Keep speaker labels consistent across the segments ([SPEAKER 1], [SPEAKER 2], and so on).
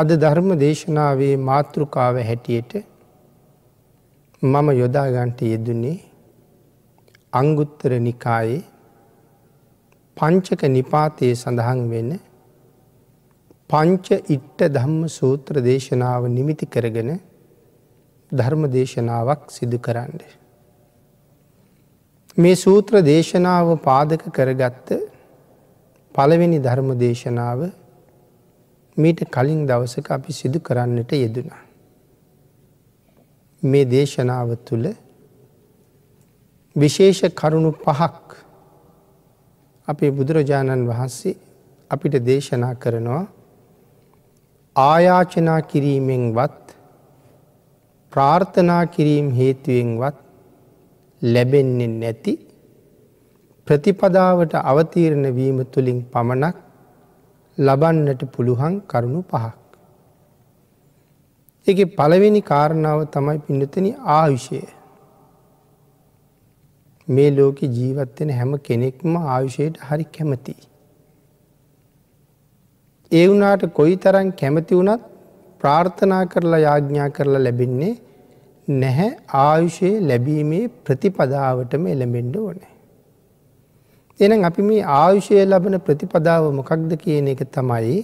[SPEAKER 1] අද ධර්ම දේශනාවේ මාතෘකාව හැටියට මම යොදාගන්ට යෙදුන්නේ අංගුත්තර නිකායේ පංචක නිපාතයේ සඳහන් වෙන පංච ඉට්ට ධම්ම සූත්‍ර දේශනාව නිමිති කරගෙන ධර්ම දේශනාවක් සිදු කරන්න. මේ සූත්‍ර දේශනාව පාදක කරගත්ත පළවෙනි ධර්ම දේශනාව මීට කලින් දවසක අපි සිදු කරන්නට යෙදනා. මේ දේශනාව තුළ විශේෂ කරුණු පහක් අපේ බුදුරජාණන් වහන්සේ අපිට දේශනා කරනවා ආයාචනා කිරීමෙන්වත් ප්‍රාර්ථනා කිරීම් හේතුවෙන්වත් ලැබෙන්නේ නැති ප්‍රතිපදාවට අවතීරණ වීම තුළින් පමණක් ලබන්නට පුළුහන් කරුණු පහක්. එක පළවෙනි කාරණාව තමයි පිඩතන ආයුෂය. මේ ලෝක ජීවත්වෙන හැම කෙනෙක්ම ආයුෂයට හරි කැමති. ඒ වුනාට කොයි තරන් කැමති වුනත් ප්‍රාර්ථනා කරලා යාඥා කරලා ලැබෙන්නේ නැහැ ආයුෂයේ ලැබීමේ ප්‍රතිපදාවටම එළඹෙන්ඩ ඕනෑ. එහෙනම් අපි මේ ආයුෂය ලබන ප්‍රතිපදාව මොකක්ද කියන එක තමයි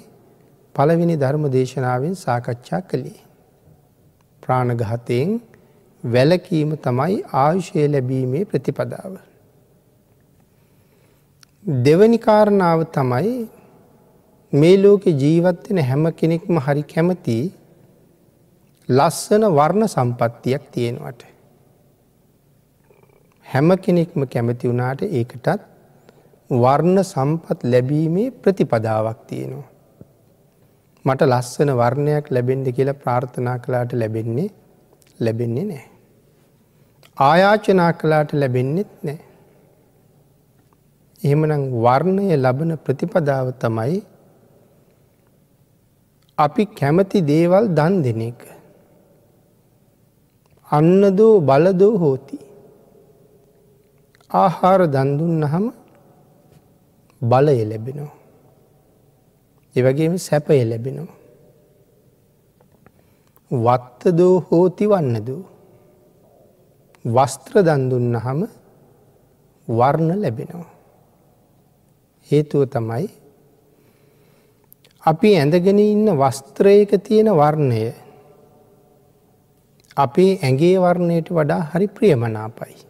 [SPEAKER 1] පළවෙනි ධර්ම දේශනාවෙන් සාකච්ඡා කළේ. ප්‍රාණඝාතයෙන් වැළකීම තමයි ආයුෂය ලැබීමේ ප්‍රතිපදාව. දෙවනි කාරණාව තමයි මේ ලෝකේ ජීවත් වෙන හැම කෙනෙක්ම හරි කැමති ලස්සන වර්ණ සම්පත්තියක් තියෙනවට. හැම කෙනෙක්ම කැමති වුණාට ඒකටත් වර්ණ සම්පත් ලැබීමේ ප්‍රතිපදාවක් තියෙනවා. මට ලස්සන වර්ණයක් ලැබෙන්ඩ කියලා ප්‍රාර්ථනා කලාට ලැබෙන්නේ ලැබෙන්නේ නෑ. ආයාචනා කලාට ලැබෙන්නෙත් නෑ. එහෙමනම් වර්ණය ලබන ප්‍රතිපදාව තමයි අපි කැමති දේවල් දන් දෙන එක. අන්නදෝ බලදෝ හෝති. ආහාර දන්දුන්න හම බලය ලැබෙනවා. එවගේම සැපය ලැබෙනවා. වත්තදෝ හෝති වන්නදූ. වස්ත්‍ර දන්දුන්න හම වර්ණ ලැබෙනවා. හේතුව තමයි අපි ඇඳගෙන ඉන්න වස්ත්‍රයක තියෙන වර්ණය අපේ ඇගේ වර්ණයට වඩා හරි ප්‍රියමනාපයි.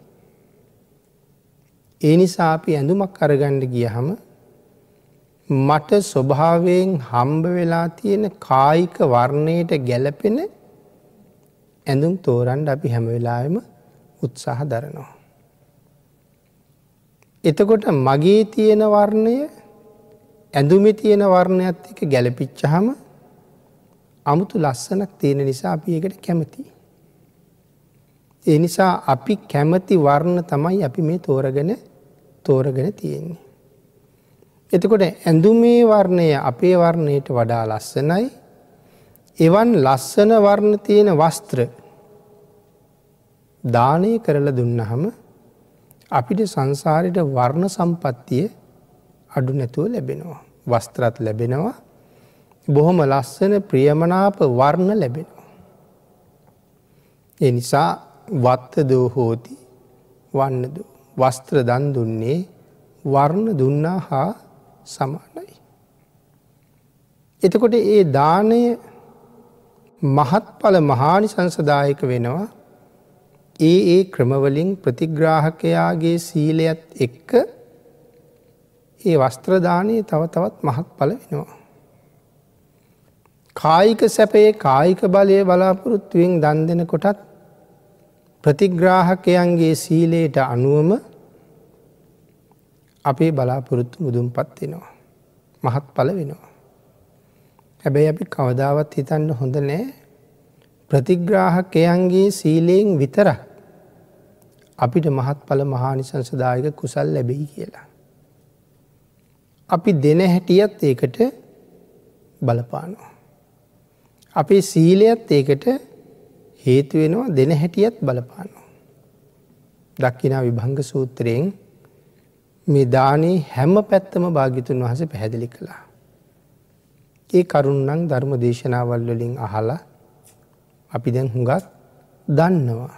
[SPEAKER 1] ඒ නිසා අපි ඇඳුමක් අරගණ්ඩ ගියහම මට ස්වභාවයෙන් හම්බ වෙලා තියෙන කායික වර්ණයට ගැලපෙන ඇඳුම් තෝරන්ඩ අපි හැමවෙලාම උත්සාහ දරනවා. එතකොට මගේ තියෙන වර්ණය ඇඳුමි තියෙන වර්ණයත් එක ගැලපිච්චහම අමුතු ලස්සනක් තියෙන නිසා අපි ඒකට කැමතියි. ඒ නිසා අපි කැමති වර්ණ තමයි අපි මේ තෝරගෙන තෝරගෙන තියෙන්නේ. එතකොට ඇඳුමේ වර්ණය අපේ වර්ණයට වඩා ලස්සනයි එවන් ලස්සන වර්ණ තියෙන වස්ත්‍ර දානය කරලා දුන්නහම අපිට සංසාරයට වර්ණ සම්පත්තිය අඩු නැතුව ලැබෙනවා. වස්ත්‍රත් ලැබෙනවා බොහොම ලස්සන ප්‍රියමනාප වර්ණ ලැබෙනවා. එනිසා වත්ත දෝහෝති වන්නදූ. වස්ත්‍ර දන් දුන්නේ වර්ණ දුන්නා හා සමානයි. එතකොට ඒ දානය මහත්ඵල මහානි සංසදායක වෙනවා ඒ ඒ ක්‍රමවලින් ප්‍රතිග්‍රාහකයාගේ සීලයත් එක්ක ඒ වස්ත්‍රදානය තව තවත් මහත්ඵල වෙනවා. කායික සැපයේ කායික බලය බලාපොරොත්තුවෙන් දන් දෙන කොටත් ප්‍රතිග්‍රාහකයන්ගේ සීලයට අනුවම අපේ බලාපොරොත්තු මුදුම්පත් වෙනවා. මහත් පල වෙනවා. හැබැයි අපි කවදාවත් හිතන්න හොඳ නෑ ප්‍රතිග්‍රාහකයන්ගේ සීලයෙන් විතර අපිට මහත් පල මහානිසංසදායක කුසල් ලැබෙයි කියලා. අපි දෙන හැටියත් ඒකට බලපානවා. අපේ සීලයත් ඒකට හේතුවෙනවා දෙන හැටියත් බලපානවා. දක්කිනා විභංග සූත්‍රයෙන් මේ දානේ හැම පැත්තම භාගිතුන් වහස පැහැදිලි කළා. ඒ කරුණනම් ධර්ම දේශනාවල් වලින් අහලා අපි දැන් හුඟත් දන්නවා.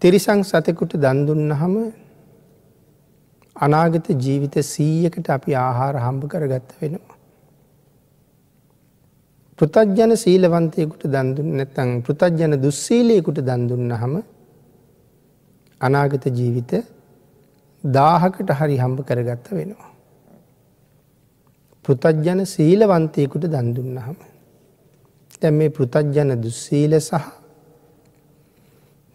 [SPEAKER 1] තිරිසං සතෙකුට දන්දුන්නහම අනාගත ජීවිත සීයකට අපි ආහාර හම්බ කරගත්ත වෙනවා. පෘතජ්ජන සීලවන්තයකුට දන්දුන්න නැතන් පෘතජ්ජන දුස්සීලයකුට දන්දුන්න හම අනාගත ජීවිත දාහකට හරි හම්බ කරගත්ත වෙනවා. පෘතජ්ජන සීලවන්තයකුට දන්දුන්නහම. දැ මේ පෘතජ්ජන දුස්සීල සහ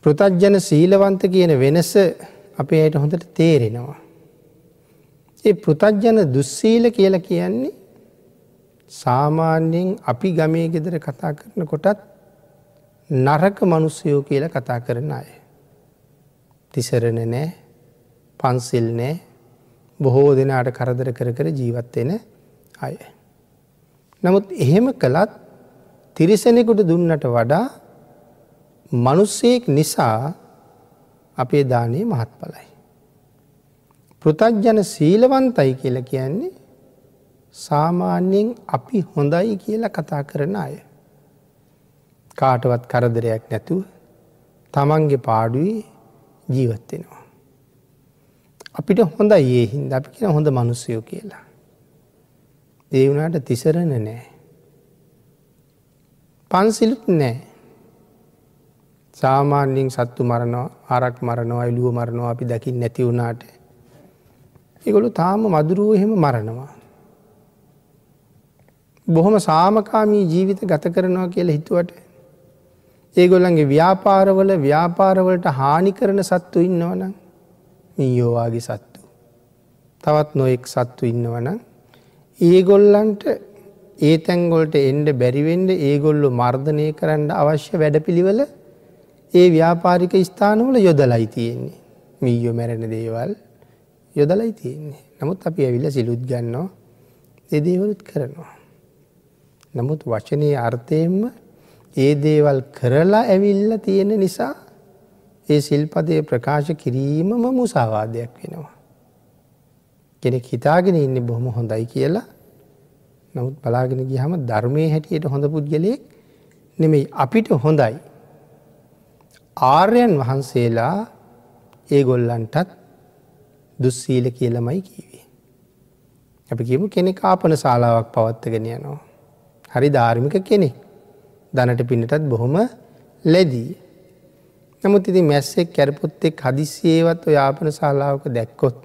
[SPEAKER 1] පෘතජ්ජන සීලවන්ත කියන වෙනස අපේ අයට හොඳට තේරෙනවා. ඒ පෘතජ්ජන දුස්සීල කියලා කියන්නේ සාමාන්‍යයෙන් අපි ගමේ ගෙදර කතා කරන කොටත් නරක මනුස්සයෝ කියලා කතා කරන අය. තිසරණ නෑ පන්සිල් නෑ බොහෝ දෙනාට කරදර කර කර ජීවත්වෙන අය. නමුත් එහෙම කළත් තිරිසෙනෙකුට දුන්නට වඩා මනුස්සයෙක් නිසා අපේ දානය මහත්ඵලයි. පෘතජ්ජන සීලවන්තයි කියල කියන්නේ සාමාන්‍යයෙන් අපි හොඳයි කියලා කතා කරන අය. කාටවත් කරදරයක් නැතුව තමන්ගේ පාඩුවේ ජීවත්වෙනවා. අපිට හොඳයි ඒ හින්ද අපි කියෙන හොඳ මනුස්සයෝ කියලා. දේවුණට තිසරණ නෑ. පන්සිලුත් නෑ. සාමාන්‍යෙන් සත්තු මරණවා ආරක් මරණවා එලුව මරණවා අපි දකිින් නැති වුණාට. එකොළු තාම මදුරුව එහෙම මරණවා. බොහොම සාමකාමී ජීවිත ගත කරනවා කියල හිතුවට. ඒගොල්ලන්ගේ ව්‍යාපාරවල ව්‍යාපාරවලට හානි කරන සත්තු ඉන්නවනම් මේ යෝවාගේ සත්තු. තවත් නොයෙක් සත්තු ඉන්නවන. ඒගොල්ලන්ට ඒ තැන්ගොල්ට එන්ඩ බැරිවෙන්ඩ ඒගොල්ලු මර්ධනය කරන්න අවශ්‍ය වැඩපිළිවල ඒ ව්‍යාපාරික ස්ථානවල යොදලයි තියෙන්නේ. මීයෝ මැරෙන දේවල් යොදලයි තියෙන්නේ. නමුත් අපි ඇවිල්ල සිලුත් ගන්නවා දෙදේවලුත් කරනවා. නමුත් වචනය අර්ථයෙන්ම ඒ දේවල් කරලා ඇවිල්ල තියෙන නිසා ඒ සිල්පදය ප්‍රකාශ කිරීමම මුසාවාදයක් වෙනවා. කෙනෙක් හිතාගෙන ඉන්න බොහොම හොඳයි කියලා නමුත් බලාගෙන ගිහම ධර්මය හැටියට හොඳ පුද්ගලයෙක් නෙමෙයි අපිට හොඳයි. ආර්යන් වහන්සේලා ඒ ගොල්ලන්ටත් දුස්සීල කියලමයි කීවේ. අපි කියමු කෙනෙක් ආපන ශාලාවක් පවත්තගෙන යනවා. හරි ධාර්මික කෙනෙක් දනට පිනටත් බොහොම ලැදී. නමුත් ඉති මැස්සෙක් කැරපුත්තෙක් හදිසියේවත් ඔය යාපන ශලාවක දැක්කොත්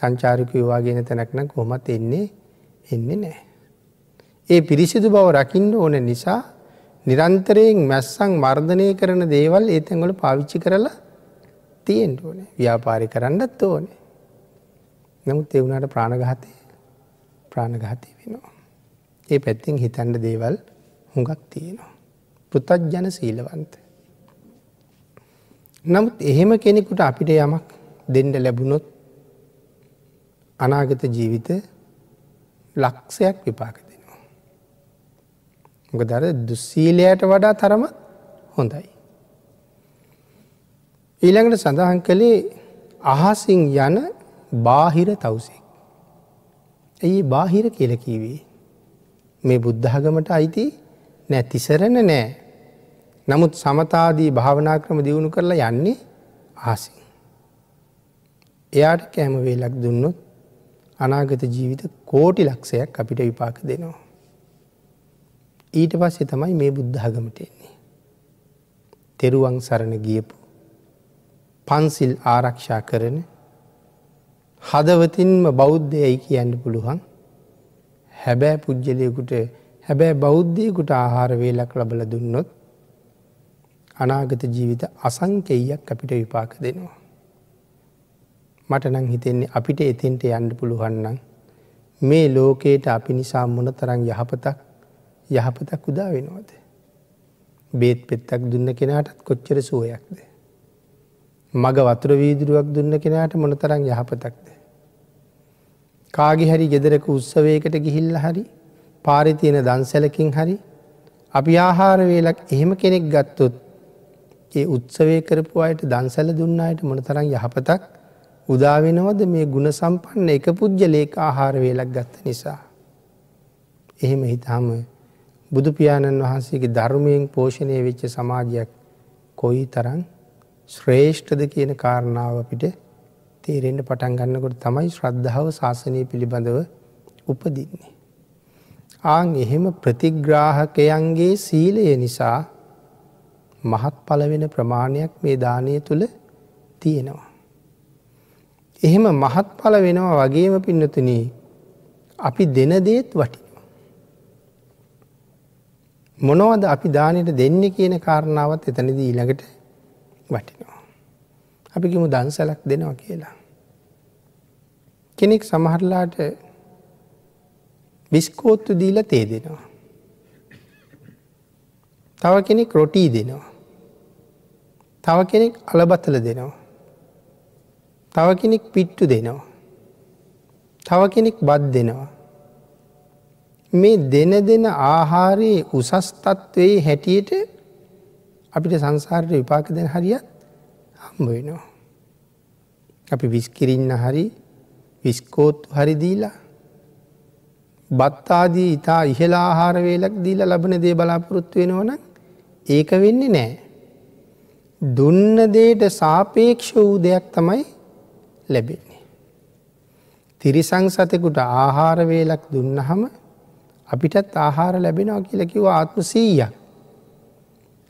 [SPEAKER 1] සංචාරික යවාගෙන තැනක්න කොමත් එන්නේ එන්නේ නෑ. ඒ පිරිසිදු බව රකින්න ඕන නිසා නිරන්තරයෙන් මැස්සං මර්ධනය කරන දේවල් ඒතැන්ගොල පාවිච්චි කරලා තියෙන්ට ඕන ව්‍යාපාරි කරන්නත් ඕනේ. නමුත් එවුණට ප්‍රාණගහතය ප්‍රාණගාතය වෙනවා. ඒ පැත්තිෙන් හිතන්ඩ දේවල් හුඟක් තියෙනවා. පෘතජ්ජන සීලවන්තය. නමුත් එහෙම කෙනෙකුට අපිට යමක් දෙන්න ලැබුණොත් අනාගත ජීවිත ලක්ෂයක් විපාක දෙනවා. මොක දර දුස්සීලයට වඩා තරම හොඳයි. ඊළඟට සඳහන් කළේ අහසින් යන බාහිර තවසෙක්. ඇයි බාහිර කියලකීවේ. මේ බුද්ධහගමට අයිති නැතිසරණ නෑ නමුත් සමතාදී භාවනා ක්‍රම දියුණු කරලා යන්නේ ආසි. එයාට කෑම වේලක් දුන්නොත් අනාගත ජීවිත කෝටි ලක්ෂයක් අපිට විපාක දෙනවා. ඊට පස්සේ තමයි මේ බුද්ධාගමට එන්නේ. තෙරුවන් සරණ ගියපු පන්සිල් ආරක්ෂා කරන හදවතින්ම බෞද්ධයයි කියන්න පුළුවන් හැබෑ පුද්ගලයකුට හැබැයි බෞද්ධයකුට ආහාර වේලක් ලබල දුන්නොත් අනාගත ජීවිත අසංකෙයියක් අපිට විපාක දෙනවා. මටනං හිතෙන්නේ අපිට එතෙන්ට යන්න පුළුවන්නම් මේ ලෝකයට අපි නිසා මොන තරං යහපතක් යහපතක් උදා වෙනවාද. බේත් පෙත්තක් දුන්න කෙනාටත් කොච්චර සුවයක්ද. මග වතුර වීදුරුවක් දුන්න කෙනාට මොන තරං යහපතක්ද. කාගි හරි ගෙදරක උත්සවයකට ගිහිල්ල හරි පාරිතියන දන්සැලකින් හරි අපි ආහාර වේලක් එහෙම කෙනෙක් ගත්තොත් ඒ උත්සවය කරපු අයට දන්සැල දුන්න අයට මොනතරම් යහපතක් උදාවෙනවද මේ ගුණ සම්පන්න එක පුද්ගලයක ආහාර වේලක් ගත්ත නිසා. එහෙම හිතාම බුදුපියාණන් වහන්සේගේ ධර්මයෙන් පෝෂණය වෙච්ච සමාජයක් කොයි තරන් ශ්‍රේෂ්ඨද කියන කාරණාව අපිට තේරෙන්ට පටන් ගන්නකොට තමයි ශ්‍රද්ධාව ශාසනය පිළිබඳව උපදින්නේ. ආං එහෙම ප්‍රතිග්‍රාහකයන්ගේ සීලය නිසා මහත් පලවෙන ප්‍රමාණයක් මේ දානය තුළ තියෙනවා. එහෙම මහත් පල වෙනවා වගේම පින්නතුන අපි දෙන දේත් වටිනවා. මොනවද අපි දානයට දෙන්න කියන කාරණාවත් එතනද ඊළඟට වටිනවා. අපිකිමු දන්සලක් දෙනවා කියලා. කෙනෙක් සමහරලාට බිස්කෝත්තු දීල තේ දෙනවා. තව කෙනෙක් රොටී දෙනවා. තව කෙනෙක් අලබතල දෙනවා. තව කෙනෙක් පිට්ටු දෙනවා. තව කෙනෙක් බත් දෙනවා. මේ දෙන දෙන ආහාරයේ උසස් තත්ත්වයේ හැටියට අපිට සංසාරයට විපාක දෙන හරියත් හම්බ වෙනවා. අපි විස්කිරන්න හරි විස්කෝත් හරිදීලා බත්තාදී ඉතා ඉහලා ආහාරවේලක් දීලා ලබන දේ බලාපොරොත්තු වෙනවන ඒක වෙන්නේ නෑ. දුන්න දේට සාපේක්ෂ වූ දෙයක් තමයි ලැබෙන්නේ. තිරිසං සතෙකුට ආහාරවේලක් දුන්නහම අපිටත් ආහාර ලැබෙනවා කියලකිව ආත්ම සීයක්.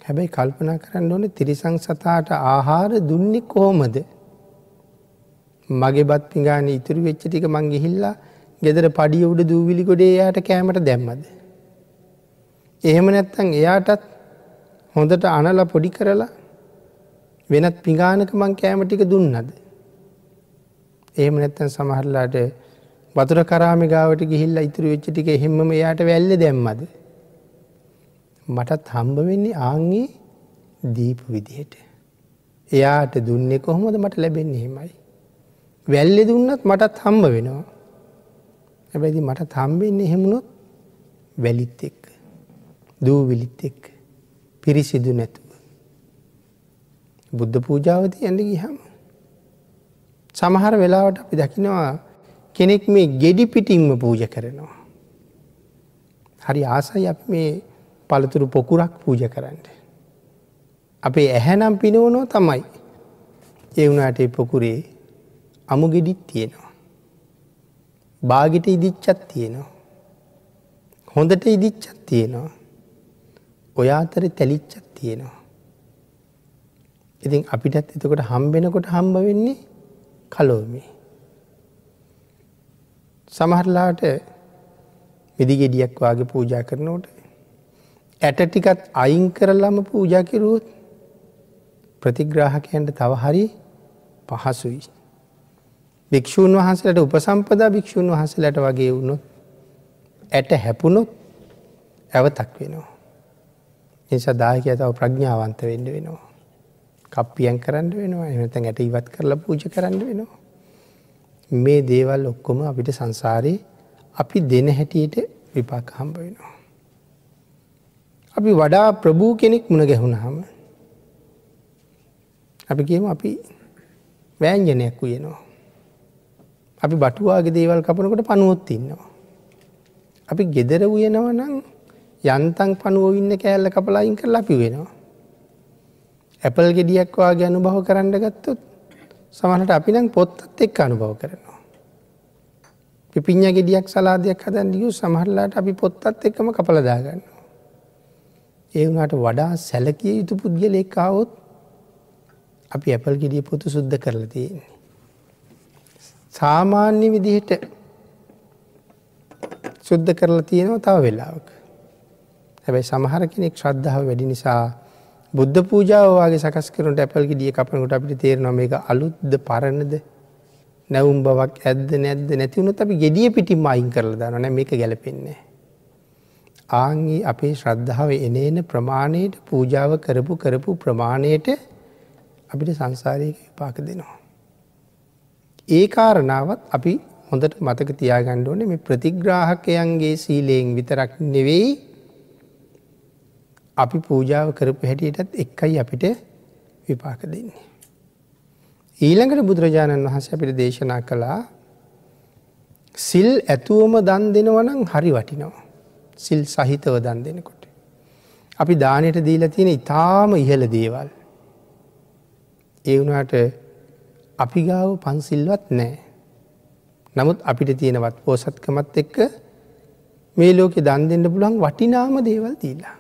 [SPEAKER 1] හැබැයි කල්පනා කරන්න ඕන තිරිසං සතාට ආහාර දුන්නේ කොහොමද. මගේ බත් පිගාන ඉතුරු වෙච්ච ටික මං ගිහිල්ලා ගෙදර පඩිය උඩ දූවිලි ගොඩේ එයාට කෑමට දැම්මද. එහෙම නැත්තං එයාටත් හොඳට අනල පොඩි කරලා වෙනත් පිගානක මං කෑම ටික දුන්නද. ඒම නැත්තැන් සමහරලාට වතුර කරාමි ගාවට ගිහිල්ලා ඉතුරු වෙච්ච ටික එහෙම එයාට වැල්ල දැම්මද. මටත් හම්බවෙන්නේ ආංගේ දීපු විදිහට. එයාට දුන්නේ කොහොමද මට ලැබෙන්නේ හෙමයි. වැල්ලෙ දුන්නත් මටත් හම්බ වෙනවා. ඇබැදි මට තම්බෙන්න එහෙමුණොත් වැලිත් එක්ක. දූවිලිත් එක්ක පිරිසිදු නැතු. බුද්ධ පූජාව තියන්න ගිහම. සමහර වෙලාවට අපි දකිනවා කෙනෙක් මේ ගෙඩි පිටිම්ම පූජ කරනවා. හරි ආසයි අප මේ පළතුරු පොකුරක් පූජ කරන්න. අපේ ඇහැනම් පිනවනෝ තමයි එවුනාට පොකුරේ අමු ගෙඩිත් තියෙනවා. බාගිට ඉදිච්චත් තියෙනවා. හොඳට ඉදිච්චත් තියෙනවා. ඔයා අතර තැලිච්චත් තියෙනවා. ඉතින් අපිටත් එතකොට හම්බෙනකොට හම්බ වෙන්නේ කලෝමි. සමහරලාට මිදිගෙඩියක් වගේ පූජා කරනවට ඇට ටිකත් අයින් කරලම පූජාකිරුවොත් ප්‍රතිග්‍රාහකයන්ට තව හරි පහසුයි. භික්‍ෂූන් වහන්සලට උපසම්පදා භික්‍ෂූන් වහසලට වගේ වුණොත් ඇට හැපුණොත් ඇවතක් වෙනවා. නිසා දායකය තව ප්‍රඥාවන්ත වෙන්න වෙනවා. කප්පියන් කරන්න වෙනවා එනතැන් ඇට ඉවත් කරලා පූජ කරන්න වෙනවා. මේ දේවල් ඔක්කොම අපිට සංසාරයේ අපි දෙන හැටියට විපාක හම්බ වෙනවා. අපි වඩා ප්‍රභූ කෙනෙක් මුණ ගැහුණහම අපි කියම අපි වෑංජනයක් වයනවා. අපි බටුවාගේ දේවල් කපනකොට පනුවොත් ඉන්නවා. අපි ගෙදර වයනව නම් යන්තන් පනුවඉන්න කෑල්ල කපලායින් කරලා අපි වෙනවා. ඇපල් ගෙඩියක් වගේ අනුභව කරන්න ගත්තොත් සමහට අපි නම් පොත්තත් එක් අනුභව කරනවා. පිපිඤ්ඥ ගෙඩියක් සලාදයක් හදන් ියු සමහරලාට අපි පොත්තත් එක්කම කපලදාගන්න. ඒවුණට වඩා සැලකිය යුතු පුද්ගල එක්කාවොත් අපි ඇපල් ගෙඩිය පොතු සුද්ධ කරලා තියෙන්නේ. සාමාන්‍ය විදිහට සුද්ධ කරලා තියෙනවා තව වෙලාවක. හැබැයි සමහර කෙනෙක් ශ්‍රද්ධාව වැඩි නිසා බුද්ධ පූජාවවාගේ සකස් කරනට ඇපල් ගෙඩිය කපනකොට අපිට තේරෙනවා මේක අලුත්ද පරණද නැවුම් බවක් ඇද්ද නැද්ද නැතිවුණොත් අපි ගෙඩිය පිටිම අයින් කරලා දානවා නෑ මේක ගැලපෙන්නේ. ආංගී අපේ ශ්‍රද්ධාව එනේන ප්‍රමාණයට පූජාව කරපු කරපු ප්‍රමාණයට අපිට සංසාරයක විපාක දෙනවා. ඒ කාරණාවත් අපි හොඳට මතක තියාගණ්ඩ ඕනේ මේ ප්‍රතිග්‍රාහකයන්ගේ සීලයෙන් විතරක් නෙවෙයි අපි පූජාව කරපු හැටියටත් එක්කයි අපිට විපාක දෙන්නේ. ඊළඟට බුදුරජාණන් වහන්ස අපිට දේශනා කළා සිල් ඇතුවම දන් දෙනවනම් හරි වටිනවා. සිල් සහිතව දන් දෙනකොට. අපි දානයට දීලා තියෙන ඉතාම ඉහළ දේවල්. ඒ වුණට අපි ගාව පන්සිල්වත් නෑ. නමුත් අපිට තියෙනවත් පෝසත්කමත් එක්ක මේ ලෝකෙ දන් දෙන්න පුළන් වටිනාම දේවල් දීලා.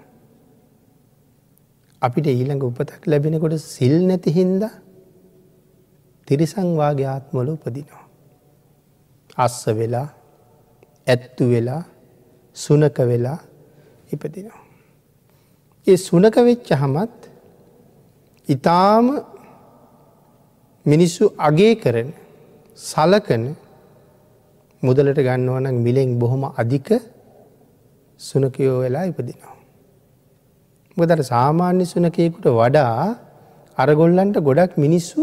[SPEAKER 1] අපිට ඊළඟ උපතක් ලැබෙනකොට සිල් නැති හින්දා තිරිසංවාගේ ආත්මොල උපදිනවා. අස්ස වෙලා ඇත්තු වෙලා සුනක වෙලා ඉපදිනවා. ඒ සුනක වෙච්ච හමත් ඉතාම මිනිස්සු අගේ කරන සලකන මුදලට ගන්නවනක් මිලෙෙන් බොහොම අධික සුනකයෝ වෙලා ඉපදිනවා. ගොදර සාමාන්‍ය සුනකයෙකුට වඩා අරගොල්ලන්ට ගොඩක් මිනිස්සු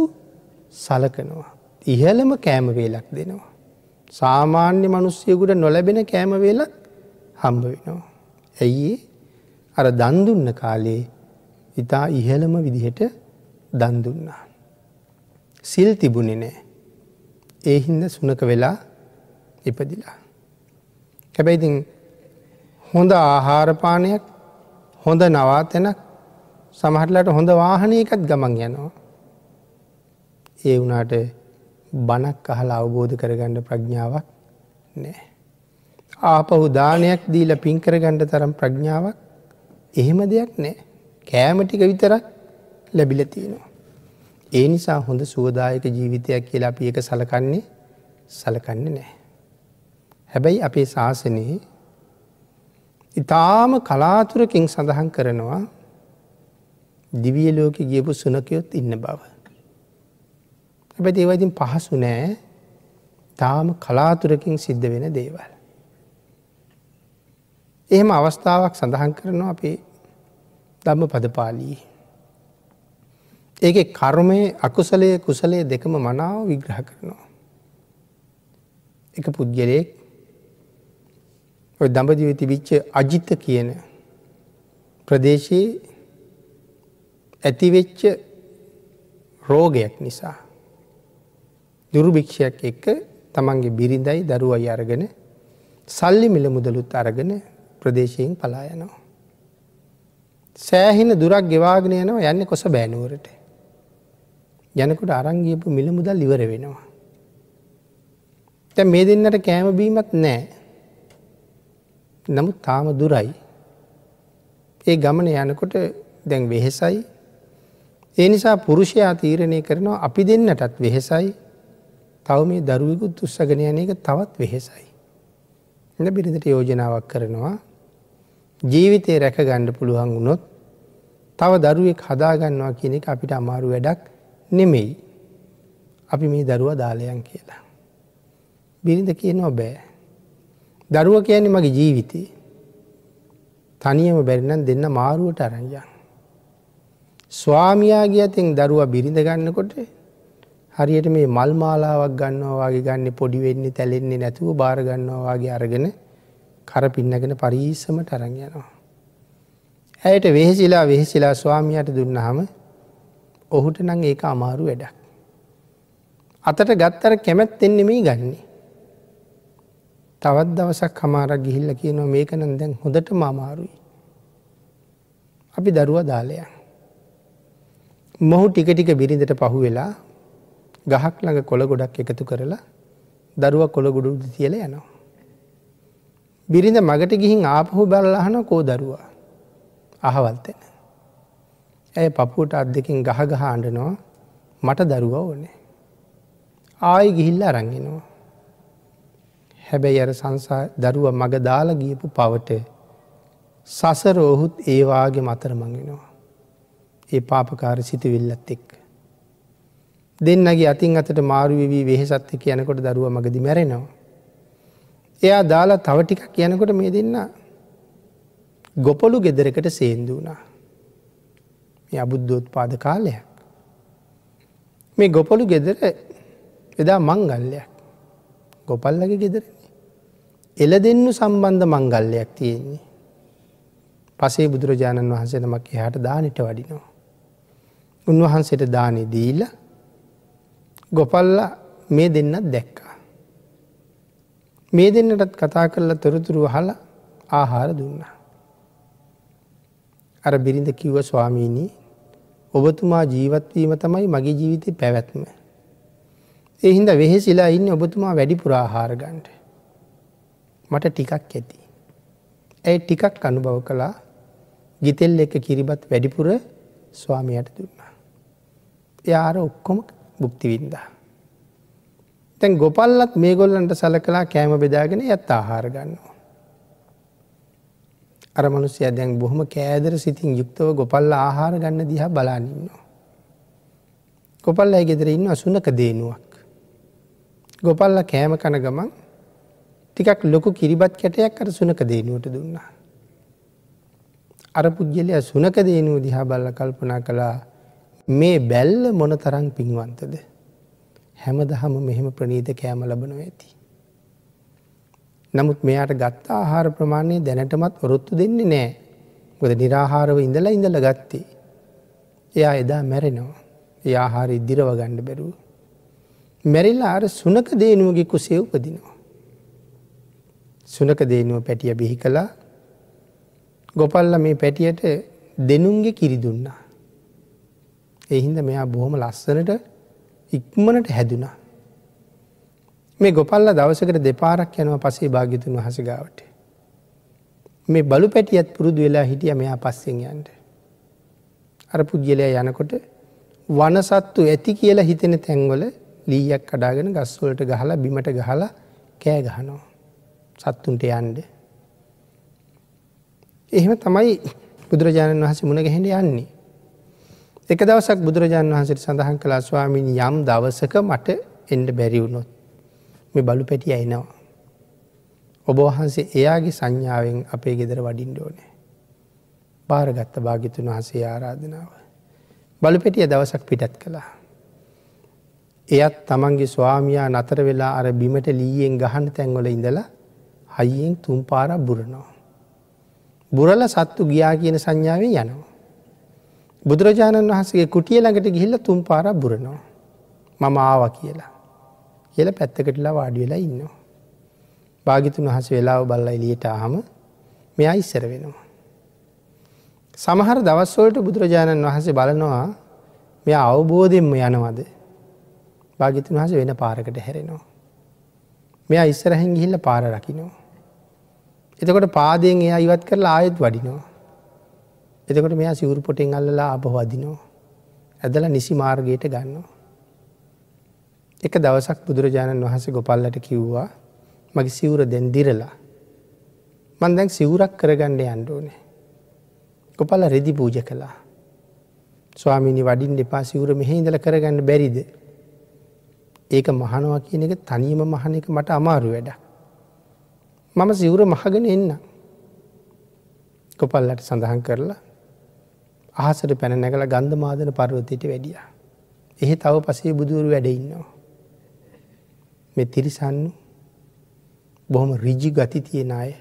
[SPEAKER 1] සලකනවා. ඉහළම කෑමවේලක් දෙනවා. සාමාන්‍ය මනුස්්‍යයකුට නොලැබෙන කෑමවේලක් හම්බ වෙනවා. ඇයි අර දන්දුන්න කාලේ ඉතා ඉහළම විදිහට දන්දුන්නා. සිල් තිබුණෙ නෑ. ඒ හින්ද සුනක වෙලා ඉපදිලා. හැබැයිතින් හොඳ ආහාරපානයක් හොඳ නවාතැනක් සමහටලට හොඳ වාහනයකත් ගමන් යනවා. ඒ වනාට බණක් අහල අවබෝධ කරගණ්ඩ ප්‍රඥාවක් නෑ. ආපහු දානයක් දීල පින්කරගණ්ඩ තරම් ප්‍රඥාවක් එහෙම දෙයක් නෑ. කෑමටික විතරක් ලැබිලතියනවා. ඒ නිසා හොඳ සුවදායක ජීවිතයක් කියලා අපි එක සලකන්නේ සලකන්න නෑ. හැබැයි අපේ ශාසනයේ ඉතාම කලාතුරකින් සඳහන් කරනවා දිවියලෝක ගියපු සුනකයොත් ඉන්න බව. ඇබැ ඒවතින් පහසු නෑ තාම කලාතුරකින් සිද්ධ වෙන දේවල්. එහෙම අවස්ථාවක් සඳහන් කරනවා අපේ දම්ම පදපාලී. ඒක කර්මය අකුසලය කුසලය දෙකම මනාව විග්‍රහ කරනවා. එක පුද්ගලයෙක් දඹදිව තිබිච්ච අජිත කියන ප්‍රදේශයේ ඇතිවෙච්ච රෝගයක් නිසා. දුරුභික්ෂයක් එක්ක තමන්ගේ බිරිඳයි දරුව අයි අරගෙන සල්ලි මිල මුදලුත් අරගෙන ප්‍රදේශයෙන් පලායනවා. සෑහෙන දුරක් ගෙවාගෙන යනවා යන්න කොස බෑනුවරට. යනකුට අරංගියපු මිල මුදල් ඉවර වෙනවා. තැ මේ දෙන්නට කෑමබීමත් නෑ නමුත් තාම දුරයි. ඒ ගමන යනකොට දැන් වෙහෙසයි. ඒ නිසා පුරුෂයා තීරණය කරනවා අපි දෙන්නටත් වෙහෙසයි තව මේ දරුවකුත් උත්සගනයන එක තවත් වෙහෙසයි. එ බිරිඳට යෝජනාවක් කරනවා ජීවිතය රැක ගණ්ඩ පුළුවන් වුණොත් තව දරුවෙක් හදාගන්නවා කියන එක අපිට අමාරු වැඩක් නෙමෙයි. අපි මේ දරුව දාලයන් කියලා. බිරිඳ කියනවා බෑ. දරුව කියන්නේ මගේ ජීවිතේ. තනියම බැරිනම් දෙන්න මාරුවට අරංජන්. ස්වාමයාගේ ඇතින් දරුවා බිරිඳ ගන්නකොට හරියට මේ මල් මාලාවක් ගන්නවාගේ ගන්න පොඩි වෙන්නේ තැලෙන්නේ නැතුව බාරගන්නවාගේ අරගෙන කර පින්නගෙන පරීසම ටරං යනවා. ඇයට වෙහෙසිලා වෙහෙසිලා ස්වාමියයට දුන්නහම ඔහුට නං ඒක අමාරු වැඩක්. අතට ගත්තර කැමැත් එන්නේ මේ ගන්නේ. තවත් දවසක් හමාරක් ගිහිල්ල කියනවා මේකනන් දැන් හොඳට මමාරුයි. අපි දරුව දාලයන්. මොහු ටික ටික බිරිඳට පහු වෙලා ගහක් ළඟ කොළ ගොඩක් එකතු කරලා දරුව කොළ ගොඩුඩ තියල යනවා. බිරිඳ මගට ගිහින් ආපහු බලලාහන කෝ දරුවා අහවල්තෙන. ඇය පපුට අත් දෙකින් ගහ ගහ අඩනවා මට දරුව ඕනේ. ආය ගිහිල්ල අරංගෙනවා. හැබැයි අර සංසා දරුව මග දාලා ගියපු පවට සසර ඔහුත් ඒවාගේ මතර මඟෙනවා. ඒ පාපකාර සිතිවිල්ලත් එක්ක. දෙන්නගේ අතින් අතට මාරුවවී වෙහෙසත් එක යනකොට දරුව මගදි මැරෙනවා. එයා දාලා තව ටික කියනකොට මේ දෙන්න ගොපොලු ගෙදරකට සේන්දු වුණා. මේ අබුද්ධෝත් පාද කාලයක්. මේ ගොපොලු ගෙදර එදා මංගල්ලයක් ගොපල්ලගේ ගෙදරෙන. එල දෙන්නු සම්බන්ධ මංගල්ලයක් තියෙන්නේ. පසේ බුදුරජාණන් වහන්සේ නමක් එහට දානට වඩිනවා. උන්වහන්සේට දානෙ දීල ගොපල්ල මේ දෙන්නත් දැක්කා. මේ දෙන්නටත් කතා කරලා තොරතුරු හල ආහාර දුන්නා. අර බිරිඳ කිව්ව ස්වාමීණී ඔබතුමා ජීවත්වීම තමයි මගේ ජීවිතය පැවැත්ම. එහින්ද වෙහෙසිලා ඉන්න ඔබතුමා වැඩි පුරාහාරගන්ට. මට ටිකක් ඇති. ඇයි ටිකක් අනුභව කළා ගිතෙල් එක කිරිබත් වැඩිපුර ස්වාමයට දුන්නා. යාර ඔක්කොම බුක්තිවින්දා. තැන් ගොපල්ලත් මේ ගොල්ලන්ට සල කලා කෑම බෙදාගෙන ඇත් ආහාර ගන්නවා. අරමනුස්ය දැන් බොහොම කෑදර සිතින් යුක්තව ගොපල්ල ආහාර ගන්න දිහා බලානින්නවා. ගොපල්ල ඇගෙදර ඉන්න අසුනක දේනුවක්. ගොපල්ල කෑම කන ගමන් ටිකක් ලොකු කිරිබත් කැටයක් අර සුනක දේනුවට දුන්නා. අර පුද්ගලයා සුනක දේනුව දිහා බල්ල කල්පනා කළා මේ බැල්ල මොන තරං පින්වන්තද. හැම දහම මෙහෙම ප්‍රනීත කෑම ලබනව ඇති. නමුත් මෙයාට ගත්ත ආහාර ප්‍රමාණය දැනටමත් ඔරොත්තු දෙන්නේ නෑ ගොද නිරාහාරව ඉඳලා ඉඳල ගත්තේ. එයා එදා මැරෙනවා ඒ ආහාර ඉදිරව ගණ්ඩ බැරුව. මැරිල්ලා අර සුනක දේනුවගේ කුසේ උපදිනවා. සුනක දේනුව පැටිය බිහි කළා ගොපල්ල මේ පැටියට දෙනුන්ගේ කිරි දුන්නා. එහින්ද මෙයා බොහොම ලස්සනට ඉක්මනට හැදුනා. මේ ගොපල්ල දවසකට දෙපාරක් යනවා පසේ භාගිතුන් වහසගාවට. මේ බලු පැටියත් පුරුදු වෙලා හිටිය මෙයා පස්සෙන් යන්ට. අර පුද්ගලයා යනකොට වනසත්තු ඇති කියලා හිතෙන තැන්වල ලීයක් කඩාගෙන ගස්වලට ගහලා බිමට ගහලා කෑ ගහනවා. සත්තුන්ට යන්ඩ. එහෙම තමයි බුදුරජාණන් වහසේ මුණ ගැහෙට යන්නේ. එක දවසක් බුදුරජාණන් වහන්සට සඳහන් කලා ස්වාමීන් යම් දවසක මට එන්ඩ බැරිවුණොත් මේ බලු පැටිය එනවා. ඔබ වහන්සේ එයාගේ සංඥාවෙන් අපේ ගෙදර වඩින්ඩ ඕනෑ. භාරගත්ත භාගිතුන් වහසේ ආරාධනාව. බලු පැටිය දවසක් පිටත් කළා. එයත් තමන්ගේ ස්වාමයා නතර වෙලා අර බිමට ලීයෙන් ගහන්න තැන්වල ඉඳලා හයියෙන් තුම් පාරක් බුරනවා. බුරල සත්තු ගියා කියන සංඥාවෙන් යනවා. බුදුරජාණන් වහන්සේ කුටිය ළඟට ගිහිල්ල තුම් පාරක් බුරනවා. මම ආව කියලා. කියල පැත්තකටලා වාඩි වෙලා ඉන්නවා. භාගිතුන් වහස වෙලාව බල්ල එලියට හම මෙයා ඉස්සර වෙනවා. සමහර දවස්වලට බුදුරජාණන් වහන්සේ බලනවා මෙ අවබෝධයෙන්ම යනවද භාගිතුන් වහස වෙන පාරකට හැරෙනවා. මෙයා ඉස්සරහෙන් ගිහිල්ල පාර රකිනවා. එතකොට පාදයෙන් එයා ඉවත් කරලා ආයෙත් වඩිනෝ. එතකොට මෙයා සිවුරු පොටෙන් අල්ලලා අපහවදිනෝ. ඇදල නිසි මාර්ගයට ගන්නවා. එක දවසක් බුදුරජාණන් වහස ගොපල්ලට කිව්වා මගේ සිවුර දැන්දිරලා. මන්දැන් සිවුරක් කරගණ්ඩ අන්ඩෝනේ. ගොපල්ල රෙදි පූජ කලා. ස්වාමිනි වඩින් දෙපා සිවුර මෙහෙ ඉදල කරගන්න බැරිද. ඒක මහනවා කියන එක තනියම මහන එක මට අමාරු වැඩක්. මම සිවුර මහගෙන එන්න. කොපල්ලට සඳහන් කරලා අහසට පැන නැකල ගන්ධ මාදන පර්වතයට වැඩිය. එහි තව පසේ බුදුරු වැඩඉන්නවා. මෙ තිරිසන්නු බොහොම රිජි ගති තියෙන අය.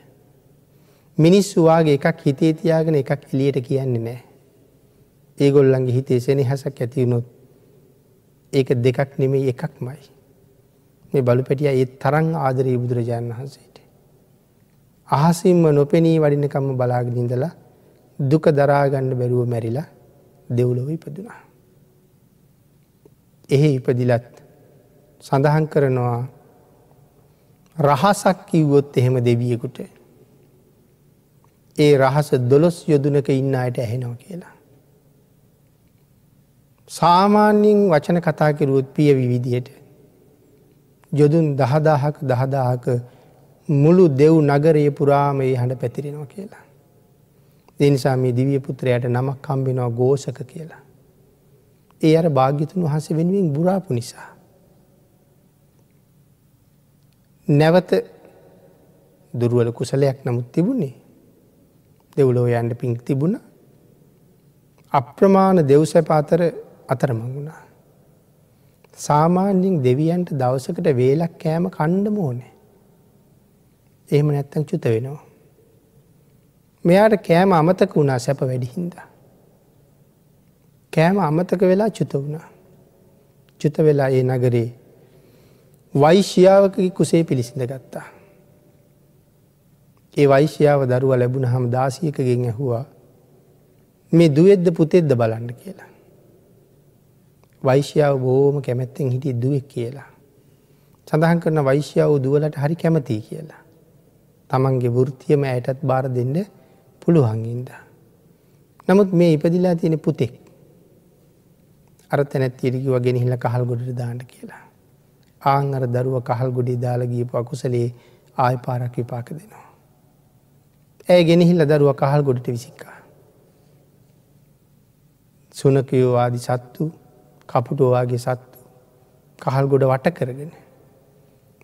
[SPEAKER 1] මිනිස්සුවාගේ එකක් හිතේ තියාගෙන එකක් එලියට කියන්නේ නෑ. ඒගොල්ලන්ගේ හිතේ සෙනහසක් ඇතිවුණොත් ඒක දෙකක් නෙමේ එකක්මයි. මේ බලු පැටිය ඒ තරං ආදරී බුදුරජාණන් වහන්සේ. අහසින්ම නොපෙනී වඩිනකම්ම බලාගෙනින්දලා දුක දරාගණ්ඩ බැරුව මැරිලා දෙව්ලොව ඉපදුනා. එහෙ ඉපදිලත් සඳහන් කරනවා රහසක් කිව්වොත් එහෙම දෙවියකුට ඒ රහස දොළොස් යොදුනක ඉන්න අයට ඇහෙනෝ කියලා. සාමාන්‍යයෙන් වචන කතා කිරුවොත් පිය විවිදියට යොදුන් දහදාහක දහදාහක මුළු දෙව් නගරය පුරාම ඒ හඬ පැතිරෙනවා කියලා. දෙනිසා මේ දිවිය පුත්‍රයට නමක් කම්බිනවා ගෝසක කියලා. ඒ අර භාග්‍යතුන් වහස වෙනුවෙන් බුරාපු නිසා. නැවත දුරුවල කුසලයක් නමුත් තිබුණේ දෙව්ලෝ යන්ට පිං තිබුණ අප්‍රමාණ දෙව්සැප අතර අතරමඟුණා. සාමාන්‍යින් දෙවියන්ට දවසකට වේලක් කෑම කණ්ඩම ඕනේ. එහෙම නැත්තං චුත වෙනවා. මෙයාට කෑම අමතක වුණා සැප වැඩිහින්දා. කෑම අමතක වෙලා චුත වුණා. චුත වෙලා ඒ නගරේ වෛශ්‍යාවක කුසේ පිළිසිඳ ගත්තා. ඒ වෛශ්‍යාව දරුව ලැබුණ හම දාසියකගෙන් ඇහුවා මේ දුවෙද්ද පුතෙද්ද බලන්න කියලා. වෛශ්‍යාව බෝම කැමැත්තෙන් හිටිය දුවෙක් කියලා. සඳහන් කරන වෛශ්‍යාව දුවලට හරි කැමතියි කියලා. තමන්ගේ වෘතියම ඇයටත් බාර දෙන්න පුළුවන්ගින්ද. නමුත් මේ ඉපදිලා තියෙන පුතෙක් අර තැනැත් ඉරිකි වගෙන හිල කහල් ගොඩට දාන්න කියලා. ආං අර දරුව කහල් ගොඩි දාලගීපු අකුසලේ ආය පාරක් විපාක දෙනවා. ඇය ගෙනහිල්ල දරුව කහල් ගොඩට විසික්කා. සුනකයෝවාදි සත්තු කපුටෝවාගේ සත්තු කහල් ගොඩ වට කරගෙන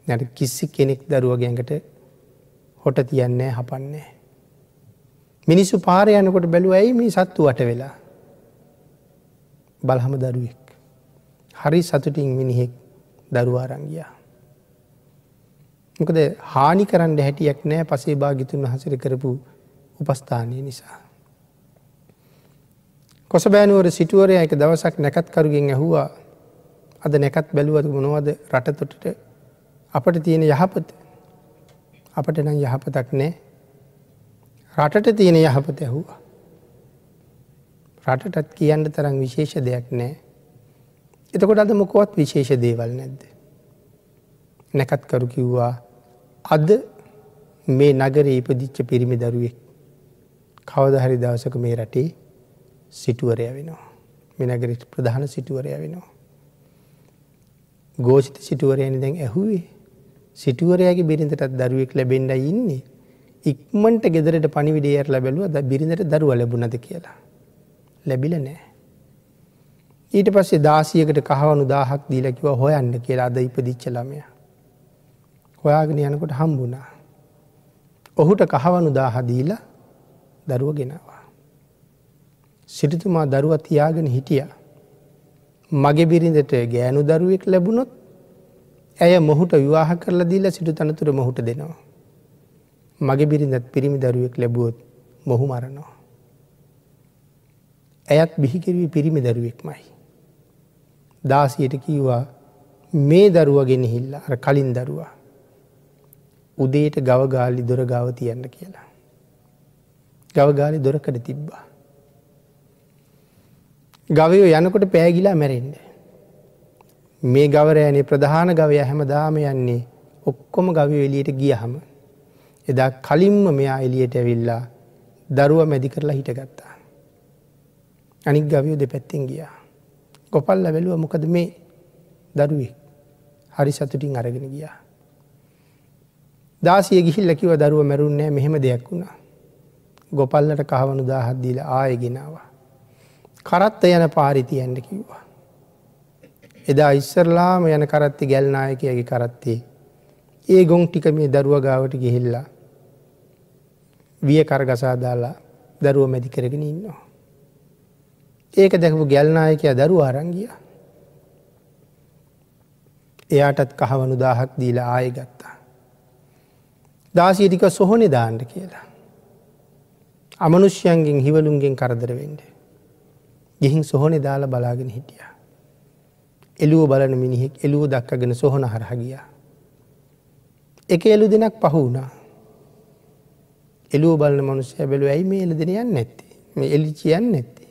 [SPEAKER 1] නැට කිසි කෙනෙක් දරුව ගැඟට හොට තියන්නේ හපන්නේ. මිනිස්සු පාරයනකොට බැලුව ඇයි මේ සත්තු වට වෙලා. බලහම දරුවෙක්. හරි සතුටින් මිනිහෙක් දරුවාරංගියා. මොකද හානි කරන්න හැටියක් නෑ පසේ භාගිතුන් හසර කරපු උපස්ථානය නිසා. කොසබෑනුවර සිටුවරය එක දවසක් නැකත්කරුගෙන් ඇහුවා අද නැකත් බැලුවතු මොනවද රටතොටට අපට තියෙන යහපත අපට නම් යහපතක් නෑ රටට තියෙන යහපත ඇහුවා. රටටත් කියන්න තරම් විශේෂ දෙයක් නෑ. එතකොට අද මොකොවත් විශේෂ දේවල් නැද්ද. නැකත් කරු කිව්වා අද මේ නගර ඉපදිච්ච පිරිමි දරුවෙක්. කවදහරි දවසක මේ රටේ සිටුවරය වෙනවා. මෙනගරට ප්‍රධාන සිටුවරය වෙනවා. ගෝෂිත සිටුවරයනි දැන් ඇහුවේ සිටුවරයාගේ බිරිඳටත් දරුවෙක් ලැබෙන්ඩ ඉන්නේ. ඉක්මට ගෙදරට පනිවිඩේර ලැබැලුව ද බිරිඳට දරුව ලැබුණද කියලා. ලැබිල නෑ. ඊට පස්සේ දාසියකට කහවනු දාහක් දීලකිව හොයන්න කියලා අද ඉපදිච්චලමය. හොයාගෙන යනකොට හම්බුණා. ඔහුට කහවනු දාහදීලා දරුව ගෙනවා. සිටිතුමා දරුව තියාගෙන හිටිය. මගේ බිරිඳට ගෑනු දරුවෙක් ලැබුණොත් ඇය මොහුට විවාහ කරලා දීලා සිටු තනතුර මොහුට දෙනවා. මගේ බිරිඳත් පිරිමි දරුවෙක් ලැබුවොත් මොහු මරනවා. ඇයත් බිහිකිරවී පිරිමි දරුවෙක්මයි. දාසියට කීවා මේ දරුවගෙන හිල්ල අර කලින් දරුවා. උදේට ගවගාලි දොර ගාව තියන්න කියලා. ගවගාලි දොරකට තිබ්බා. ගවයෝ යනකොට පෑගිලා මැරෙන්න්නේ. මේ ගවරයනේ ප්‍රධාන ගවය හැමදාම යන්නේ ඔක්කොම ගවි එලියට ගියහම. එදා කලින්ම මෙයා එලියට ඇවිල්ලා දරුව මැදි කරලා හිටගත්තා. අනික් ගවියෝ දෙපැත්තෙන් ගියා. ගොපල්ල වැලුව මොකද මේ දරුවෙක් හරි සතුටින් අරගෙන ගියා. දාසිය ගිහිල්ල කිව දරුව මැරුන්නෑ මෙහෙම දෙයක් වුණා. ගොපල්ලට කහවනු දාහත්දීල ආයගෙනවා. කරත්ත යන පාරිතියන්ට කිව්වා. එදා ඉස්සරලාම යන කරත්ති ගැල්නායකයගේ කරත්තේ. ඒ ගොන් ටික මේ දරුව ගාවට ගිහිල්ලා. විය කරගසාදාලා දරුව මැදි කරගෙන ඉන්නවා. ඒක දැකපු ගැල්නායකයා දරුව අරංගිය. එයාටත් කහවනු දාහක් දීලා ආය ගත්තා. දාසීටික සොහොනෙ දාන්ට කියලා. අමනුෂ්‍යයන්ගෙන් හිවලුන්ගෙන් කරදර වෙන්ඩ. ගිහින් සොහොනෙ දාලා බලාගෙන හිටිය. එලුව බලන මිනිහෙක් එලුව දක්කගෙන සොහොන හරහ ගියා. එක එලු දෙනක් පහු වුණා. එලුව බලන මනුස්සය බැලු ඇයි මේ එල දෙන යන්න ඇත්තේ මේ එලිචි යන්න ඇත්තේ.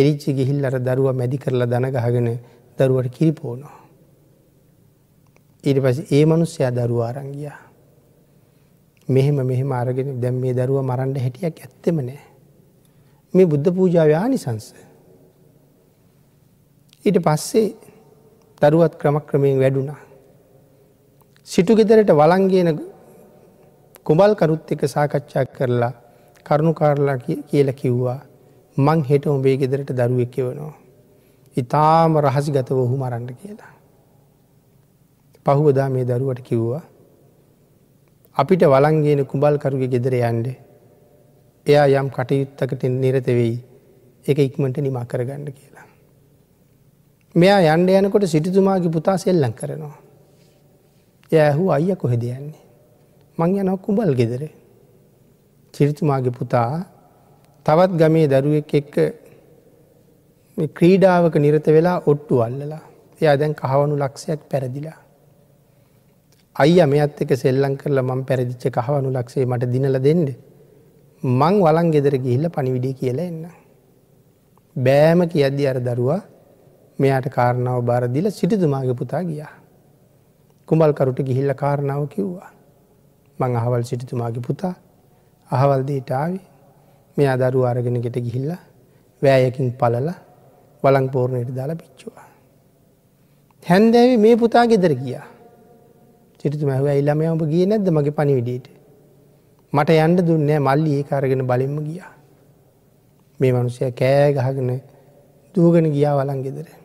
[SPEAKER 1] එලිච්චි ගිහිල් අර දරුව මැදි කරලා දනගහගෙන දරුවට කිරිපෝනවා. ඊට පස ඒ මනුස්සයා දරුවා අරංගියා. මෙහෙම මෙහෙම අරගෙන දැම් මේ දරුව මරන්ඩ හැටියක් ඇත්තෙම නෑ. මේ බුද්ධ පූජාව ආනිසංසය. ඊට පස්සේ දරුවත් ක්‍රමක්‍රමයෙන් වැඩුණා. සිටුගෙදරට වලංගේන කුඹල් කරුත් එක සාකච්ඡා කරලා කරුණුකාරලා කියල කිව්වා මං හෙට උඹේ ගෙදරට දරුවෙක් එවනවා. ඉතාම රහසිගතව ඔහු මරන්න කියලා. පහුවදා මේ දරුවට කිව්වා. අපිට වලංගේන කුඹල්කරුගේ ගෙදර යන්ඩ. එයා යම් කටයුත්තකට නිරතවෙයි එක ඉක්මට නිමා කරගන්න කියලා. මෙයා යන්ඩ යනකොට සිටිතුමාගේ පුතා සෙල්ලං කරනවා. යඇහු අයිය කොහෙද යන්නේ. මං යනක් කුබල් ගෙදරේ. සිරිතුමාගේ පුතා තවත් ගමේ දරුවෙක් එක්ක ක්‍රීඩාවක නිරත වෙලා ඔට්ටු අල්ලලා එයා දැන් කහවනු ලක්ෂයක් පැරදිලා. අයි අමයත් එක සෙල්ලං කරලා මං පැරදිච්ච කහවනු ලක්ෂේ මට දිනල දෙන්න. මං වලන් ගෙදර ගිහිල්ල පනිවිඩි කියලා එන්න. බෑම කියද්දි අර දරුවා මෙයාට කාරණාව බාරදිල සිටිතුමාගේ පුතා ගියා. කුමල්කරුට ගිහිල්ල කාරණාව කිව්වා. මං අහවල් සිටිතුමාගේ පුතා අහවල්දේටාව මෙ අදරු අරගෙන ගෙට ගිහිල්ල වෑයකින් පලල වලං පෝර්ණයට දාලා පිච්චවා. හැන්දැවේ මේ පුතා ගෙදර ගියා. සිටිතු මැහව ඉල්ලම ඔබ ගිය නැද මගේ පණිවිඩේට. මට යන්ඩ දුන්නෑ මල්ලි ඒ අරගෙන බලින්ම ගියා. මේ මනුසය කෑ ගහගෙන දූගෙන ගියා වලන් ගෙදරේ.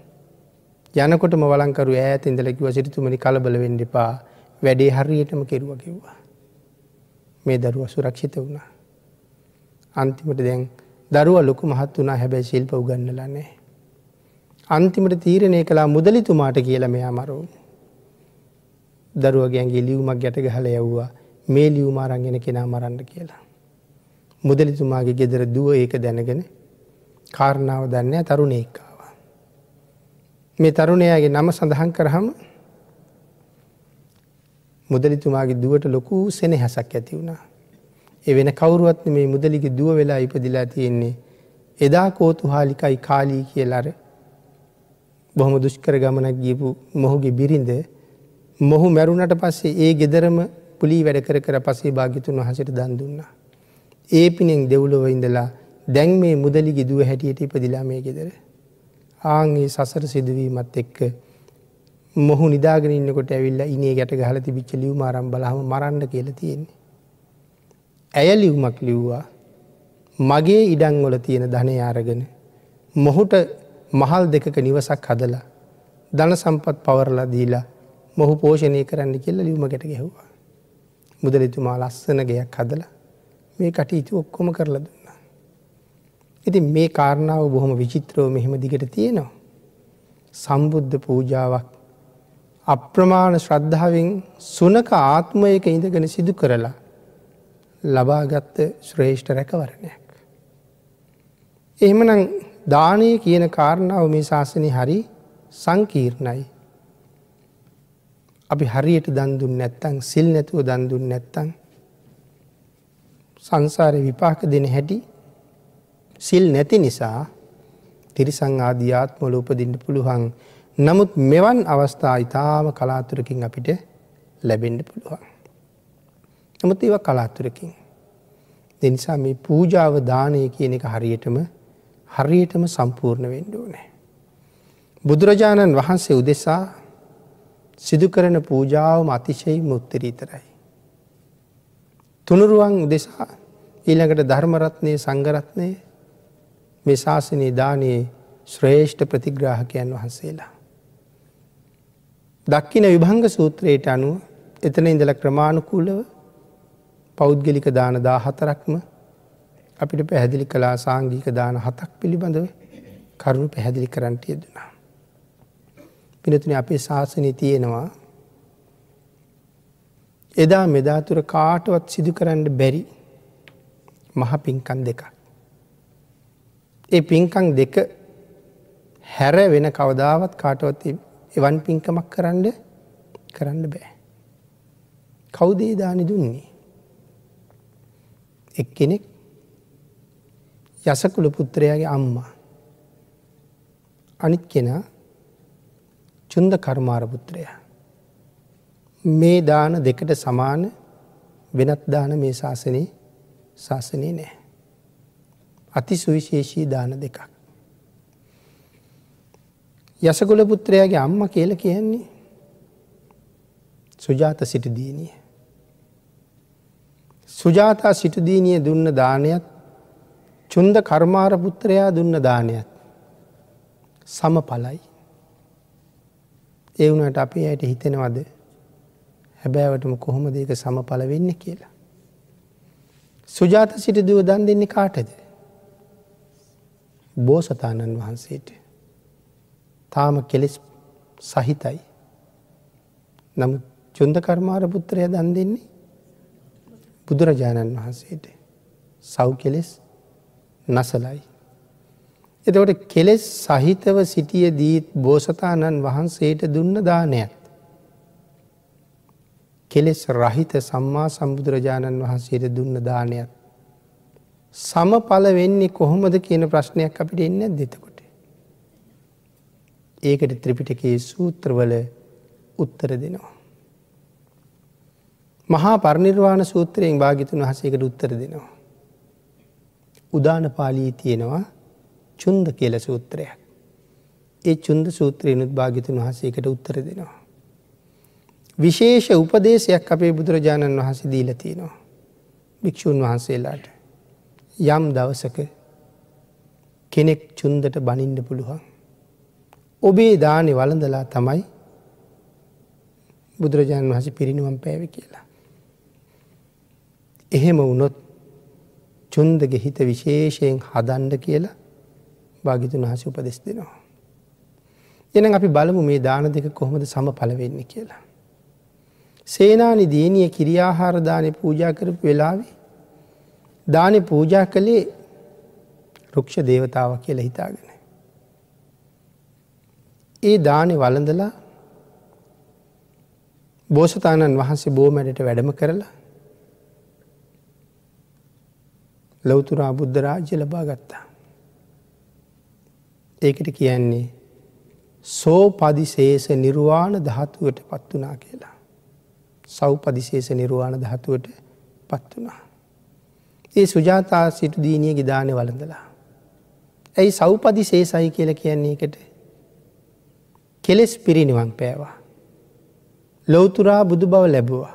[SPEAKER 1] යනකොටම වලංකරු ඈත ඉඳල කිව සිරිතුමනි කලබල වෙන්න එපා වැඩේ හරියටම කෙරුව කිව්වා. මේ දරුව සුරක්ෂිත වුණා. අන්තිමට දැන් දරුව ලොකු මහත් වනා හැබැයි ශිල්ප උගන්නලා නෑ. අන්තිමට තීරණය කලා මුදලිතුමාට කියලා මෙයා මරවුන්. දරුවගේන්ගේ ලියවුමක් ගැට ගහල යව්වා මේ ලියවුමාරංගෙන කෙනා මරන්න කියලා. මුදලිතුමාගේ ගෙදර දුව ඒක දැනගෙන කාරණාව දන්න තරුණේකා. මේ තරුණයාගේ නම සඳහන් කරහම මුදලිතුමාගේ දුවට ලොකු සෙනහැසක් ඇති වුණා. එ වෙන කවුරුවත් මේ මුදලිගේ දුව වෙලා ඉපදිලා තියෙන්නේ. එදා කෝතුහාලිකයි කාලී කියලර බොහොම දුෂ්කර ගමනක් ගියපු මොහුගේ බිරිඳ මොහු මැරුණට පස්සේ ඒ ගෙදරම පුලි වැඩ කර කර පසේ භාගිතුන් වහසට දන් දුන්නා. ඒ පිනෙන් දෙව්ලොව ඉඳලා දැන් මේ මුදලි ගිදුව හැටියට ඉපදිලා මේ ගෙදර. ආංගේ සසර සිදුවීමත් එක්ක මොහු නිදාගරන්නකොට ඇවිල්ල ඉනේ ගැට ගහල තිබිච්ච ලියවම අරම් බලහම මරන්න කියල තියෙන්නේ. ඇය ලිව්මක් ලිව්වා මගේ ඉඩංවල තියෙන ධනය අරගෙන මොහුට මහල් දෙකක නිවසක් හදලා ධන සම්පත් පවරලා දීලා මොහු පෝෂණය කරන්න කෙල්ල ලියුමකට ගැහ්වා. මුදලතුමා ලස්සන ගයක් හදලා මේ කටයුතු ඔක්කොම කරලද ඉතින් මේ කාරණාව බොහොම විචිත්‍රව මෙහෙම දිගට තියෙනවා. සම්බුද්ධ පූජාවක් අප්‍රමාණ ශ්‍රද්ධාවෙන් සුනක ආත්මයක ඉඳගෙන සිදු කරලා ලබාගත්ත ශ්‍රේෂ්ඨ රැකවරණයක්. එහෙමනම් දානය කියන කාරණාව මේ ශාසනය හරි සංකීර්ණයි. අපි හරියට දන්දුන් නැත්තං සිල් නැතුව දන්දුන් නැත්තං සංසාරය විපාක දෙන හැටි සිල් නැති නිසා තිරිසං ආදී ආත්මවල උපදින්න පුළුවන්. නමුත් මෙවන් අවස්ථා ඉතාම කලාතුරකින් අපිට ලැබෙන්ඩ පුළුවන්. නමුත් ඒව කලාතුරකින්. දෙනිසා මේ පූජාව දානය කියන එක හරියටම හරියටම සම්පූර්ණ වෙන්ඩුව නෑ. බුදුරජාණන් වහන්සේ උදෙසා සිදුකරන පූජාවම අතිශයි මුත්තරීතරයි. තුනුරුවන් උදෙසා ඊළඟට ධර්මරත්නය සංගරත්නය මේ ශාසනයේ දානයේ ශ්‍රේෂ්ඨ ප්‍රතිග්‍රාහකයන් වහන්සේලා. දක්කින විභංග සූත්‍රයට අනුව එතන ඉඳල ක්‍රමාණුකූලව පෞද්ගලික දාන දා හතරක්ම අපිට පැහැදිලි කලා සාංගික දාන හතක් පිළිබඳව කරුණු පැහැදිලි කරන්ටය දුනා. පිනතුන අපේ ශාසනය තියෙනවා එදා මෙදාතුර කාටවත් සිදු කරන්න බැරි මහ පින්කන් දෙකක්. ඒ පින්කං දෙක හැර වෙන කවදාවත් කාටවත් එවන් පින්කමක් කරන්න කරන්න බෑ. කවුදේ දානි දුන්නේ. එක් කෙනෙක් යසකුළු පුත්‍රයාගේ අම්මා. අනිත් කෙනා චුන්ද කර්මාර පුත්‍රයා. මේ දාන දෙකට සමාන වෙනත් දාන මේ ශාසනයේ ශාසනය නෑ. අති සුවිශේෂී දාන දෙකක්. යසකුල පුත්‍රයාගේ අම්ම කියල කියන්නේ සුජාත සිටදීනිය. සුජාතා සිටදීනිය දුන්න දානයත් චුන්ද කර්මාර පුත්‍රයා දුන්න දානයත් සම පලයි. එවුනට අපි ඇයට හිතෙනවද හැබෑවටම කොහොම දෙක සම පල වෙන්න කියලා. සුජාත සිටදුව දන් දෙන්නේ කාටද. බෝසතාණන් වහන්සේට. තාම කෙලෙස් සහිතයි. නමුත් චුන්ද කර්මාර පුත්‍රය දන් දෙන්නේ බුදුරජාණන් වහන්සේට සව් කෙලෙස් නසලයි. එතකොට කෙලෙස් සහිතව සිටිය දීත් බෝසතාණන් වහන්සේට දුන්න දානයත්. කෙලෙස් රහිත සම්මා සම්බුදුරජාණන් වහන්සේට දුන්න දානයත් සමඵල වෙන්නේ කොහොමද කියන ප්‍රශ්නයක් අපිට එන්න දෙතකොට. ඒකට ත්‍රිපිටකයේ සූත්‍රවල උත්තර දෙනවා. මහා පරිනිර්වාණ සූත්‍රයෙන් භාගිතුන් වහසේකට උත්තර දෙනවා. උදාන පාලී තියෙනවා චුන්ද කියල සූත්‍රයක්. ඒ චුන්ද සූත්‍රයනුත් භාගිතුන් වහසේකට උත්තර දෙනවා. විශේෂ උපදේශයක් අපේ බුදුරජාණන් වහස දීල තියෙනවා. භික්‍ෂූන් වහන්සේලාට. යම් දවසක කෙනෙක් චුන්දට බනින්ඩ පුළුවන්. ඔබේ දානෙ වලඳලා තමයි බුදුරජාණන් වහස පිරිනිුවම් පෑව කියලා. එහෙම වුනොත් චුන්දගේ හිත විශේෂයෙන් හදන්ඩ කියලා භාගිතුන් හස උපදෙස් දෙනවා. එන අපි බලමු මේ දාන දෙක කොහොමද සම පලවෙන්න කියලා. සේනානි දීනිය කිරියාහාරදානය පූජා කරපු වෙලාවේ දානෙ පූජා කළේ රුක්ෂ දේවතාව කියලා හිතාගෙන. ඒ දානෙ වලඳලා බෝසතාණන් වහන්සේ බෝමැඩට වැඩම කරලා ලොවතුරා බුද්ධ රාජ්‍ය ලබා ගත්තා. ඒකට කියන්නේ සෝපදිශේෂ නිර්වාණ ධාතුවට පත් වනා කියලා. සෞපදිශේෂ නිර්වාණ ධාතුවට පත් වනා. ඒ සුජාතා සිටු දීනියගේ දානය වළඳලා. ඇයි සෞපදි සේසයි කියල කියන්නේ එකට කෙලෙස් පිරිනිවන් පෑවා. ලොවතුරා බුදු බව ලැබවා.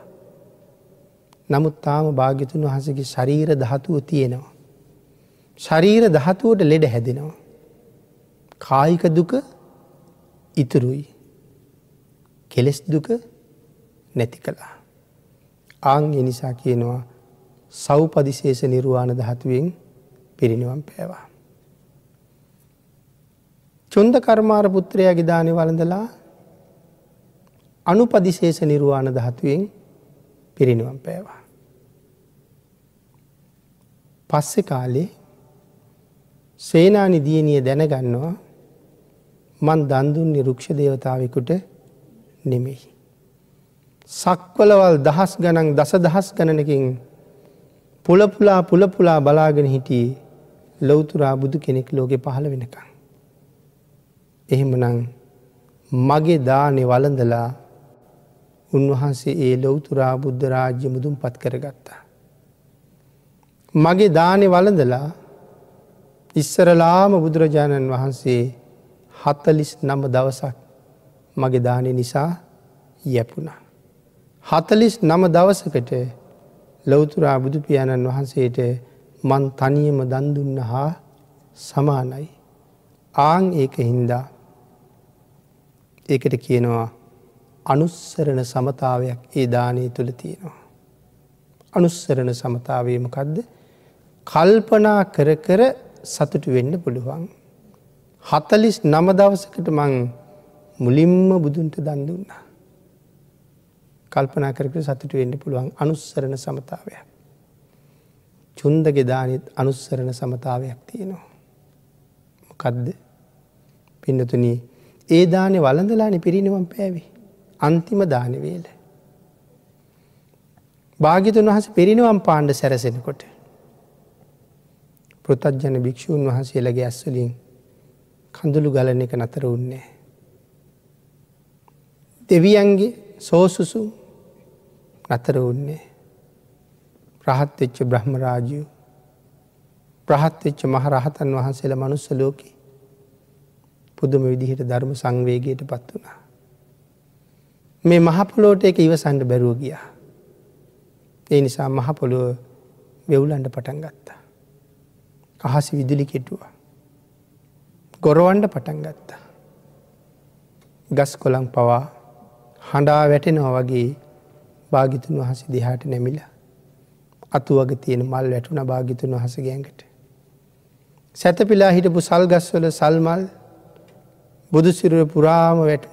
[SPEAKER 1] නමුත් තාම භාගිතුන් වහසගේ ශරීර දහතුව තියෙනවා. ශරීර දහතුවට ලෙඩ හැදෙනවා. කායික දුක ඉතුරුයි. කෙලෙස් දුක නැති කළා. ආං එනිසා කියනවා සෞපදිශේෂ නිර්වාණ දහතුවෙන් පිරිනිවම් පෑවා. චොන්ද කර්මාර පුත්‍රයාගේ දානය වළඳලා අනුපදිශේෂ නිර්වාණ දහතුවෙන් පිරිනිවම් පෑවා. පස්සෙ කාලේ සේනානි දියණිය දැනගන්නවා මන් දන්දුන් නිරුක්ෂ දේවතාවෙකුට නෙමෙයි. සක්වලවල් දහස් ගණන් දස දහස් ගණනකින් පොලපුලා පුලපුලා බලාගෙන හිටියේ ලොවතුරා බුදු කෙනෙක් ලෝකෙ පහළ වෙනකං. එහෙමනං මගේ දානෙ වලඳලා උන්වහන්සේ ඒ ලොවතුරා බුද්ධ රාජ්‍ය මුදුම් පත් කරගත්තා. මගේ දානෙ වලඳලා ඉස්සරලාම බුදුරජාණන් වහන්සේ හතලිස් නම දවසක් මගේ දානෙ නිසා යැපුණා. හතලිස් නම දවසකට ලෞතුරා බුදු පියාණන් වහන්සේට මන් තනියම දන්දුන්න හා සමානයි. ආං ඒක හින්දා ඒකට කියනවා අනුස්සරණ සමතාවයක් ඒ දානය තුළ තියෙනවා. අනුස්සරණ සමතාවයමකදද කල්පනා කර කර සතුට වෙන්න පුළුවන්. හතලිස් නමදවසකට මං මුලින්ම බුදුන්ට දන්දුන්නා. කල්පනා කරකට සතුට වෙන්න පුළුවන් අනුස්සරණ සමතාවයක්. චුන්දගේ දානත් අනුස්සරණ සමතාවයක් තියෙනවා. මොකදද පින්නතුන ඒ දානෙ වලඳලානි පිරිනිවම් පෑවි. අන්තිම දානවේල. භාගිතුන් වහස පිරිනිවම් පාණ්ඩ සැරසෙනකොට. පෘතජ්ජන භික්‍ෂූන් වහන්සේලගේ ඇස්සලින් කඳුළු ගලන එක නතර උන්නේ. දෙවියන්ගේ සෝසුසුම් නතර උන්නේ. ප්‍රහත්වෙච්ච බ්‍රහ්ම රාජියු ප්‍රහත්වෙච්ච මහරහතන් වහන්සේල මනුස්ස ලෝකි පුදුම විදිහට ධර්ම සංවේගයට පත් වනා. මේ මහපොලෝට එක ඉවසන්ඩ බැරුව ගියා. ඒ නිසා මහපොළුව වෙවුලන්ඩ පටන් ගත්තා. අහස විදුලි කෙටුවා. ගොරවන්ඩ පටන් ගත්තා. ගස් කොළන් පවා හඬා වැටෙනවා වගේ භාගිතුන් වහස දිහාට නැමිලා අතුවග තියෙන මල් වැටුන භාගිතුන් වහස ගැඟට. සැතපිලා හිටපු සල්ගස්වල සල්මල් බුදුසිරුර පුරාම වැටන.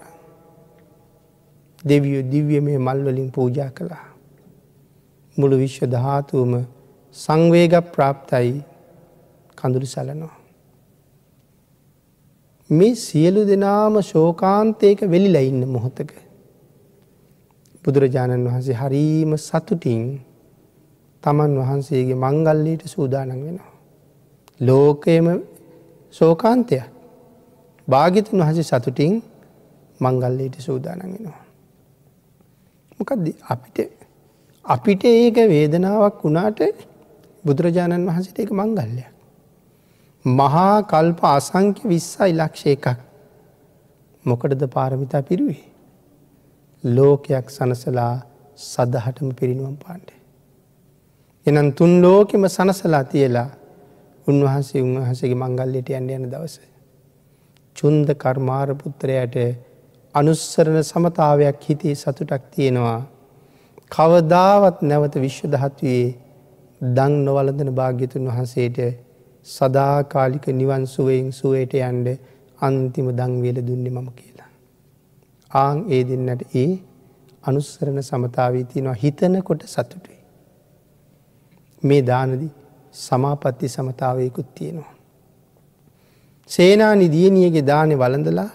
[SPEAKER 1] දෙවියෝ දිව්‍ය මේ මල්වලින් පූජා කළා. මුළු විශ්ව ධාතුවම සංවේග ප්‍රාප්තයි කඳුරු සලනවා. මේ සියලු දෙනාම ශෝකාන්තයක වෙලිලඉන්න මොහොතක. බුදුරජාණන් වහන්සේ හරීම සතුටින් තමන් වහන්සේගේ මංගල්ලීට සූදානන් වෙනවා. ලෝකයම සෝකාන්තයක් භාගිතන් වහසේ සතුටින් මංගල්ලීට සූදානන් වෙනවා. මොකද අපිට අපිට ඒක වේදනාවක් වුණාට බුදුරජාණන් වහන්සට ඒක මංගල්ලයක්. මහා කල්ප අසංක්‍ය විස්සයි ලක්ෂය එකක් මොකටද පාරමිතා පිරුවේ. ලෝකයක් සනසලා සදහටම පිරිනුවම් පාණ්ඩ. එනම් තුන් ලෝකෙම සනසලා තියලා උන්වහන්සේ උන්වහසගේ මංගල්ලට යන්න යන දවස. චුන්ද කර්මාර පුත්‍රයට අනුස්සරණ සමතාවයක් හිතේ සතුටක් තියෙනවා. කවදාවත් නැවත විශ්ව දහත්වයේ දං නොවලඳන භාග්‍යතුන් වහන්සේට සදාකාලික නිවන් සුවයෙන් සුවයට යන්ඩ අන්තිම දංවේල දුන්නේ මම කිය. ආං ඒ දෙන්නට ඒ අනුස්සරණ සමතාවී තියෙනවා හිතනකොට සතුටුයි. මේ දානදි සමාපත්ති සමතාවයකුත් තියෙනවා. සේනානි දියණියගේ දානෙ වලඳලා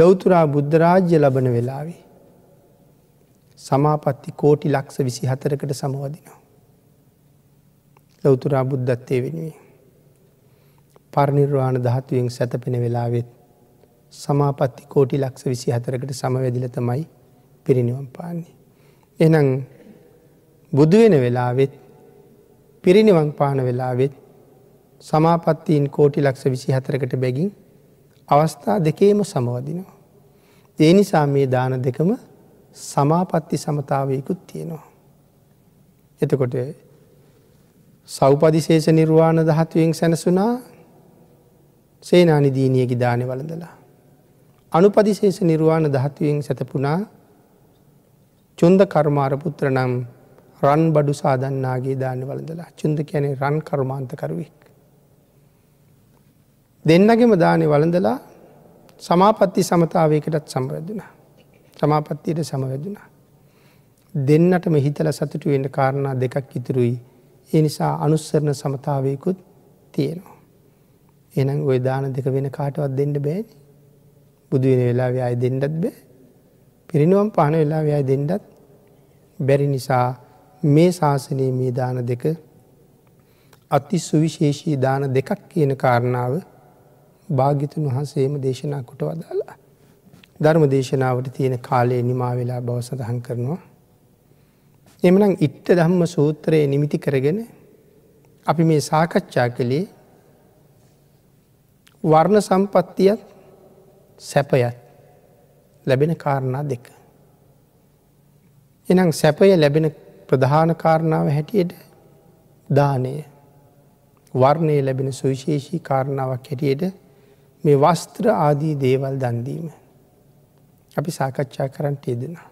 [SPEAKER 1] ලොවතුරා බුද්ධරාජ්‍ය ලබන වෙලාවේ. සමාපත්ති කෝටි ලක්ෂ විසි හතරකට සමවදිනවා. ලොවතුරා බුද්ධත්තය වෙනුවේ. පරනිර්වාණ දහතුවෙන් සැතපෙන වෙලාවෙත් සමාපත්ති කෝටි ලක්ෂ විසි හතරකට සමවැදිල තමයි පිරිනිවම් පාන්නේ. එනම් බුදුවෙන වෙලාවෙත් පිරිනිවන් පාන වෙලාවෙත් සමාපත්තීන් කෝටි ලක්ෂ විසි හතරකට බැගින් අවස්ථා දෙකේම සමවදිනවා. ඒ නිසා මේ දාන දෙකම සමාපත්ති සමතාවයකුත් තියෙනවා. එතකොට සෞපදිශේෂ නිර්වාණ දහත්වයෙන් සැනසුනා සේනානිදීනියකි දානය වලඳලා. අනුපදිශේෂ නිර්වාණ දහත්වයෙන් සැතපුනා චුන්ද කර්මාර පුත්‍ර නම් රන් බඩු සාදන්නාගේ දාන වලඳලා චුන්ද කියැනේ රන් කර්මාන්තකරුවෙක්. දෙන්නගෙම දානය වලඳලා සමාපත්ති සමතාවයකටත් සම්බරදුනා. සමාපත්තියට සමවැදුනා. දෙන්නටම හිතල සතුටුවෙන්ට කාරණා දෙකක් ඉතුරුයි. ඒ නිසා අනුස්සරණ සමතාවයකුත් තියෙනවා. එනම් ඔය දාන දෙක වෙන කාටවත් දෙන්න බෑනි. බුදු වෙන වෙලා ව්‍යය දෙන්නත් බෑ පිරිනුවම් පහන වෙලා ව්‍යය දෙන්නත් බැරි නිසා මේ ශාසනයේ මේ දාන දෙක අති සුවිශේෂී දාන දෙකක් කියන කාරණාව භාගිතුන් වහන්සේම දේශනා කොට වදාලා. ධර්ම දේශනාවට තියෙන කාලයේ නිමා වෙලා බව සඳහන් කරනවා. එමනම් ඉත්ත ධම්ම සූත්‍රයේ නිමිති කරගෙන අපි මේ සාකච්ඡා කළේ වර්ණ සම්පත්තියත් සැපයත් ලැබෙන කාරණා දෙක. එනම් සැපය ලැබෙන ප්‍රධාන කාරණාව හැටියට දානය වර්ණය ලැබෙන සුවිශේෂී කාරණාවක් හැටියට මේ වස්ත්‍ර ආදී දේවල් දන්දීම. අපි සාකච්ඡා කරන්නට යෙදෙනවා.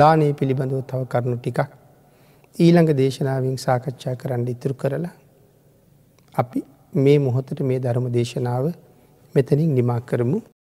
[SPEAKER 1] දානය පිළිබඳව තව කරුණු ටිකක් ඊළඟ දේශනාවෙන් සාකච්ඡා කරන්න ඉතුරු කරලා අපි මේ මොහොතට මේ ධර්ම දේශනාව මෙතනින් නිමා කරමු